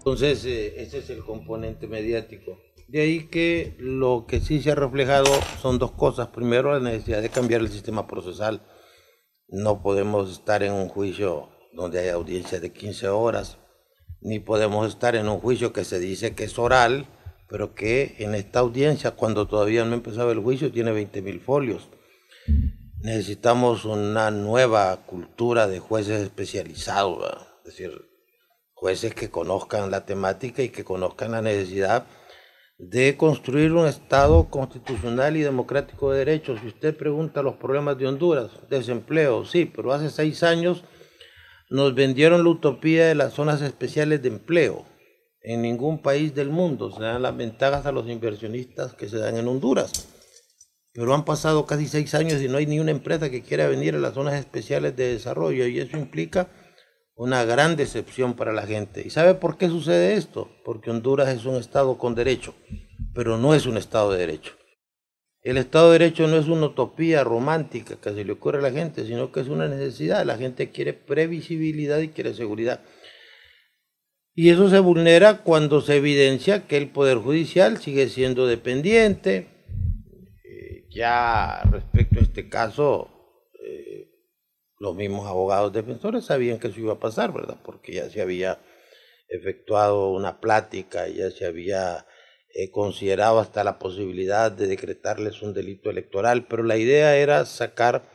Entonces, eh, ese es el componente mediático. De ahí que lo que sí se ha reflejado son dos cosas. Primero, la necesidad de cambiar el sistema procesal. No podemos estar en un juicio donde hay audiencia de 15 horas, ni podemos estar en un juicio que se dice que es oral, pero que en esta audiencia, cuando todavía no empezaba el juicio, tiene 20 mil folios. Necesitamos una nueva cultura de jueces especializados, es decir, jueces que conozcan la temática y que conozcan la necesidad de construir un Estado constitucional y democrático de derechos. Si usted pregunta los problemas de Honduras, desempleo, sí, pero hace seis años nos vendieron la utopía de las zonas especiales de empleo. En ningún país del mundo se dan las ventajas a los inversionistas que se dan en Honduras. Pero han pasado casi seis años y no hay ni una empresa que quiera venir a las zonas especiales de desarrollo y eso implica una gran decepción para la gente. ¿Y sabe por qué sucede esto? Porque Honduras es un Estado con derecho, pero no es un Estado de derecho. El Estado de Derecho no es una utopía romántica que se le ocurre a la gente, sino que es una necesidad. La gente quiere previsibilidad y quiere seguridad. Y eso se vulnera cuando se evidencia que el Poder Judicial sigue siendo dependiente. Eh, ya respecto a este caso, los mismos abogados defensores sabían que eso iba a pasar, ¿verdad? Porque ya se había efectuado una plática, ya se había eh, considerado hasta la posibilidad de decretarles un delito electoral, pero la idea era sacar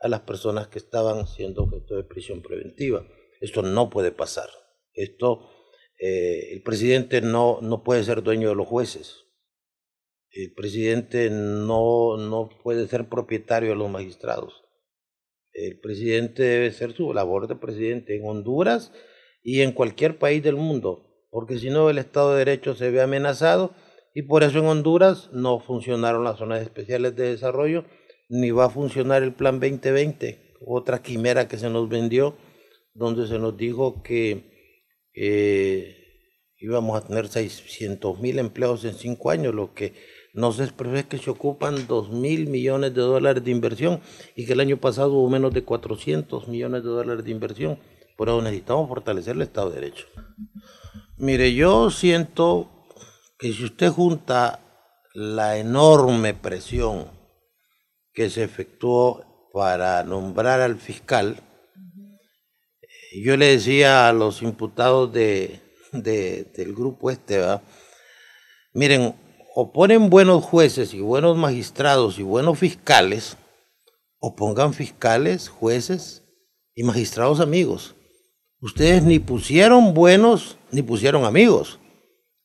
a las personas que estaban siendo objeto de prisión preventiva. Esto no puede pasar. Esto, eh, el presidente no, no puede ser dueño de los jueces. El presidente no, no puede ser propietario de los magistrados. El presidente debe ser su labor de presidente en Honduras y en cualquier país del mundo, porque si no el Estado de Derecho se ve amenazado y por eso en Honduras no funcionaron las zonas especiales de desarrollo, ni va a funcionar el Plan 2020, otra quimera que se nos vendió, donde se nos dijo que eh, íbamos a tener 600 mil empleos en cinco años, lo que no sé, pero que se ocupan 2 mil millones de dólares de inversión y que el año pasado hubo menos de 400 millones de dólares de inversión. Por eso necesitamos fortalecer el Estado de Derecho. Mire, yo siento que si usted junta la enorme presión que se efectuó para nombrar al fiscal, yo le decía a los imputados de, del grupo este, miren, o ponen buenos jueces y buenos magistrados y buenos fiscales, o pongan fiscales, jueces y magistrados amigos. Ustedes ni pusieron buenos ni pusieron amigos.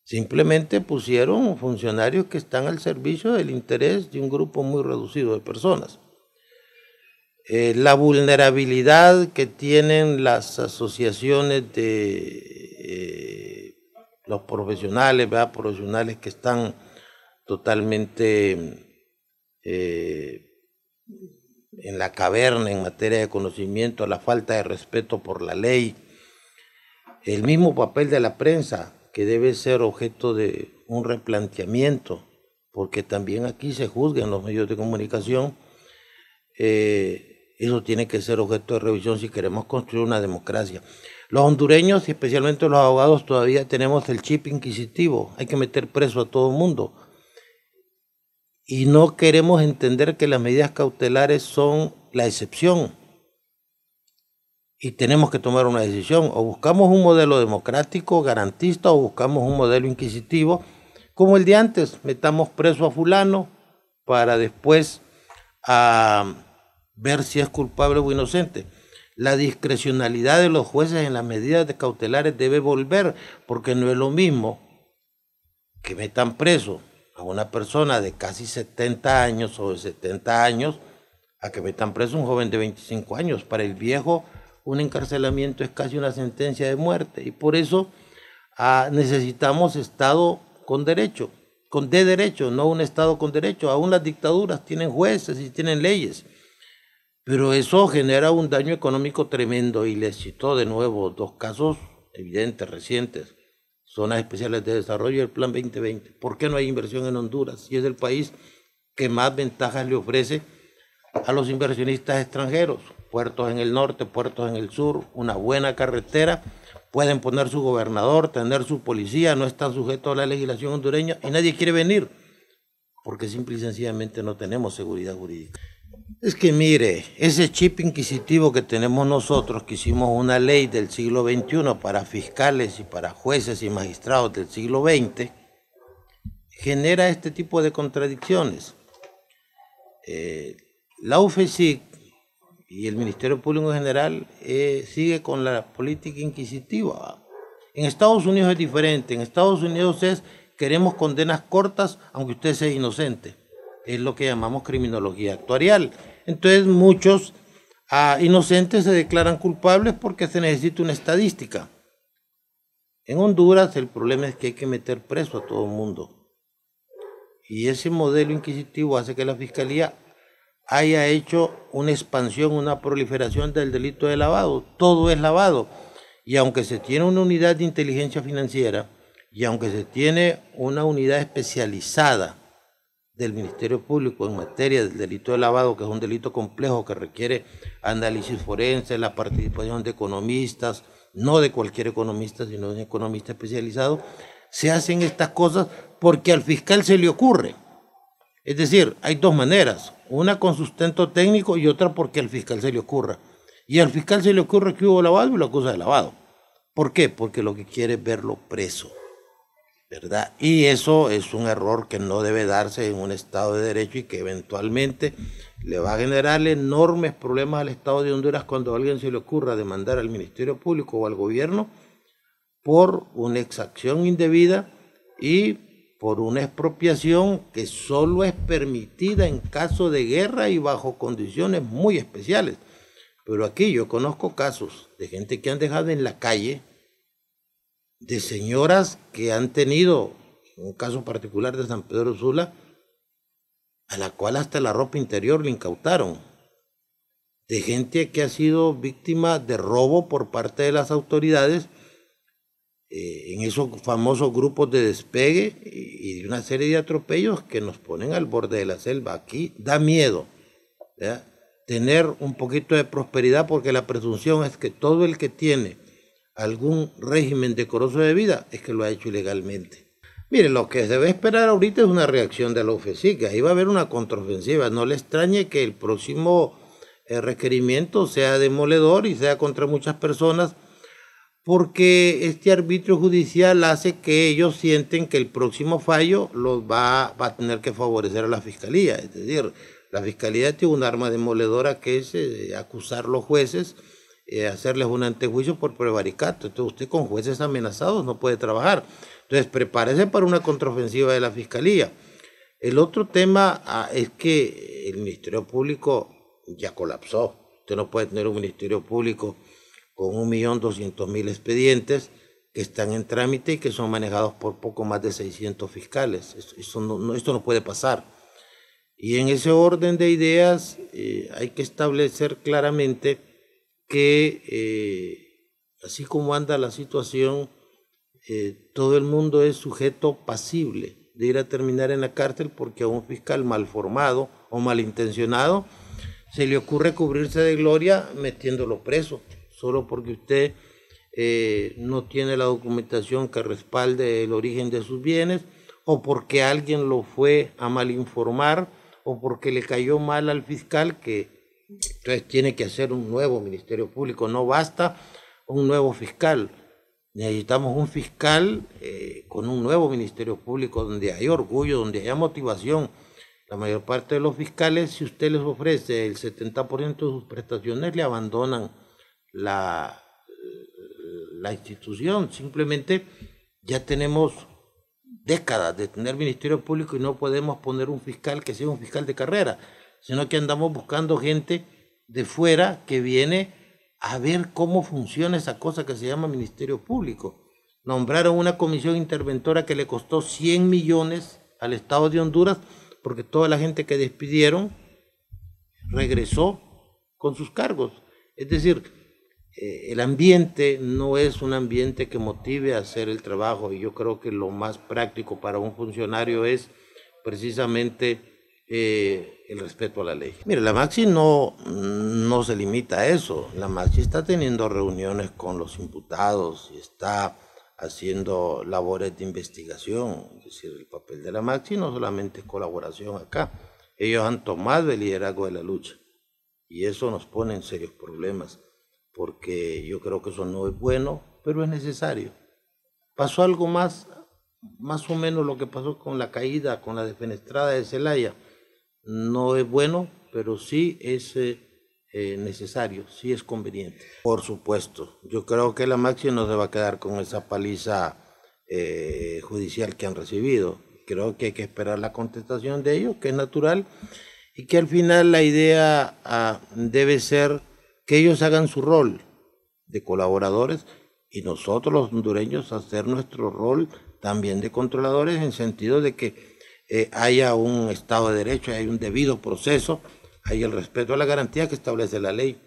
Simplemente pusieron funcionarios que están al servicio del interés de un grupo muy reducido de personas. Eh, la vulnerabilidad que tienen las asociaciones de eh, los profesionales, ¿verdad? profesionales que están totalmente eh, en la caverna en materia de conocimiento, la falta de respeto por la ley, el mismo papel de la prensa, que debe ser objeto de un replanteamiento, porque también aquí se juzgan los medios de comunicación, eh, eso tiene que ser objeto de revisión si queremos construir una democracia. Los hondureños, y especialmente los abogados, todavía tenemos el chip inquisitivo, hay que meter preso a todo el mundo, y no queremos entender que las medidas cautelares son la excepción y tenemos que tomar una decisión. O buscamos un modelo democrático, garantista, o buscamos un modelo inquisitivo, como el de antes. Metamos preso a fulano para después a ah, ver si es culpable o inocente. La discrecionalidad de los jueces en las medidas de cautelares debe volver, porque no es lo mismo que metan preso a una persona de casi 70 años o de 70 años a que metan preso un joven de 25 años. Para el viejo, un encarcelamiento es casi una sentencia de muerte y por eso ah, necesitamos Estado con derecho, con de derecho, no un Estado con derecho. Aún las dictaduras tienen jueces y tienen leyes, pero eso genera un daño económico tremendo y les citó de nuevo dos casos evidentes, recientes zonas especiales de desarrollo y el Plan 2020. ¿Por qué no hay inversión en Honduras? Si es el país que más ventajas le ofrece a los inversionistas extranjeros. Puertos en el norte, puertos en el sur, una buena carretera. Pueden poner su gobernador, tener su policía, no están sujetos a la legislación hondureña y nadie quiere venir porque simple y sencillamente no tenemos seguridad jurídica. Es que mire, ese chip inquisitivo que tenemos nosotros, que hicimos una ley del siglo XXI para fiscales y para jueces y magistrados del siglo XX, genera este tipo de contradicciones. Eh, la UFESIC y el Ministerio Público general eh, sigue con la política inquisitiva. En Estados Unidos es diferente, en Estados Unidos es queremos condenas cortas aunque usted sea inocente es lo que llamamos criminología actuarial. Entonces muchos ah, inocentes se declaran culpables porque se necesita una estadística. En Honduras el problema es que hay que meter preso a todo el mundo. Y ese modelo inquisitivo hace que la Fiscalía haya hecho una expansión, una proliferación del delito de lavado. Todo es lavado. Y aunque se tiene una unidad de inteligencia financiera y aunque se tiene una unidad especializada del Ministerio Público en materia del delito de lavado, que es un delito complejo que requiere análisis forense, la participación de economistas, no de cualquier economista, sino de un economista especializado, se hacen estas cosas porque al fiscal se le ocurre. Es decir, hay dos maneras, una con sustento técnico y otra porque al fiscal se le ocurra. Y al fiscal se le ocurre que hubo lavado y la cosa de lavado. ¿Por qué? Porque lo que quiere es verlo preso. Y eso es un error que no debe darse en un Estado de Derecho y que eventualmente le va a generar enormes problemas al Estado de Honduras cuando alguien se le ocurra demandar al Ministerio Público o al gobierno por una exacción indebida y por una expropiación que solo es permitida en caso de guerra y bajo condiciones muy especiales. Pero aquí yo conozco casos de gente que han dejado en la calle de señoras que han tenido, un caso particular de San Pedro Sula, a la cual hasta la ropa interior le incautaron, de gente que ha sido víctima de robo por parte de las autoridades eh, en esos famosos grupos de despegue y, de una serie de atropellos que nos ponen al borde de la selva. Aquí da miedo tener un poquito de prosperidad porque la presunción es que todo el que tiene algún régimen decoroso de vida, es que lo ha hecho ilegalmente. Mire, lo que se debe esperar ahorita es una reacción de la ofensiva. Ahí va a haber una contraofensiva. No le extrañe que el próximo eh, requerimiento sea demoledor y sea contra muchas personas, porque este arbitrio judicial hace que ellos sienten que el próximo fallo los va, a tener que favorecer a la fiscalía. Es decir, la fiscalía tiene un arma demoledora que es eh, acusar los jueces eh, hacerles un antejuicio por prevaricato. Entonces usted con jueces amenazados no puede trabajar. Entonces prepárese para una contraofensiva de la Fiscalía. El otro tema ah, es que el Ministerio Público ya colapsó. Usted no puede tener un Ministerio Público con 1.200.000 expedientes que están en trámite y que son manejados por poco más de 600 fiscales. Esto, no, esto no, puede pasar. Y en ese orden de ideas eh, hay que establecer claramente que eh, así como anda la situación, eh, todo el mundo es sujeto pasible de ir a terminar en la cárcel porque a un fiscal mal formado o malintencionado se le ocurre cubrirse de gloria metiéndolo preso, solo porque usted eh, no tiene la documentación que respalde el origen de sus bienes o porque alguien lo fue a malinformar o porque le cayó mal al fiscal que entonces tiene que hacer un nuevo Ministerio Público, no basta un nuevo fiscal. Necesitamos un fiscal eh, con un nuevo Ministerio Público donde haya orgullo, donde haya motivación. La mayor parte de los fiscales, si usted les ofrece el 70% de sus prestaciones, le abandonan la, la institución. Simplemente ya tenemos décadas de tener Ministerio Público y no podemos poner un fiscal que sea un fiscal de carrera, sino que andamos buscando gente de fuera que viene a ver cómo funciona esa cosa que se llama Ministerio Público. Nombraron una comisión interventora que le costó 100 millones al Estado de Honduras porque toda la gente que despidieron regresó con sus cargos. Es decir, eh, el ambiente no es un ambiente que motive a hacer el trabajo y yo creo que lo más práctico para un funcionario es precisamente eh, el respeto a la ley. Mire, la Maxi no, no se limita a eso. La Maxi está teniendo reuniones con los imputados y está haciendo labores de investigación. Es decir, el papel de la Maxi no solamente es colaboración acá. Ellos han tomado el liderazgo de la lucha y eso nos pone en serios problemas porque yo creo que eso no es bueno, pero es necesario. Pasó algo más, más o menos lo que pasó con la caída, con la defenestrada de Celaya no es bueno, pero sí es eh, eh, necesario, sí es conveniente. Por supuesto, yo creo que la máxima no se va a quedar con esa paliza eh, judicial que han recibido. Creo que hay que esperar la contestación de ellos, que es natural, y que al final la idea ah, debe ser que ellos hagan su rol de colaboradores y nosotros los hondureños hacer nuestro rol también de controladores en sentido de que eh, haya un Estado de Derecho, hay un debido proceso, hay el respeto a la garantía que establece la ley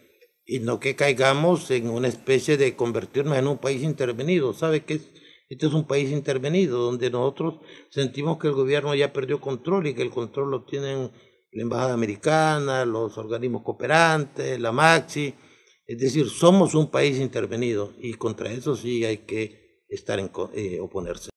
y no que caigamos en una especie de convertirnos en un país intervenido. ¿Sabe que Este es un país intervenido donde nosotros sentimos que el gobierno ya perdió control y que el control lo tienen la Embajada Americana, los organismos cooperantes, la Maxi. Es decir, somos un país intervenido y contra eso sí hay que estar en, eh, oponerse.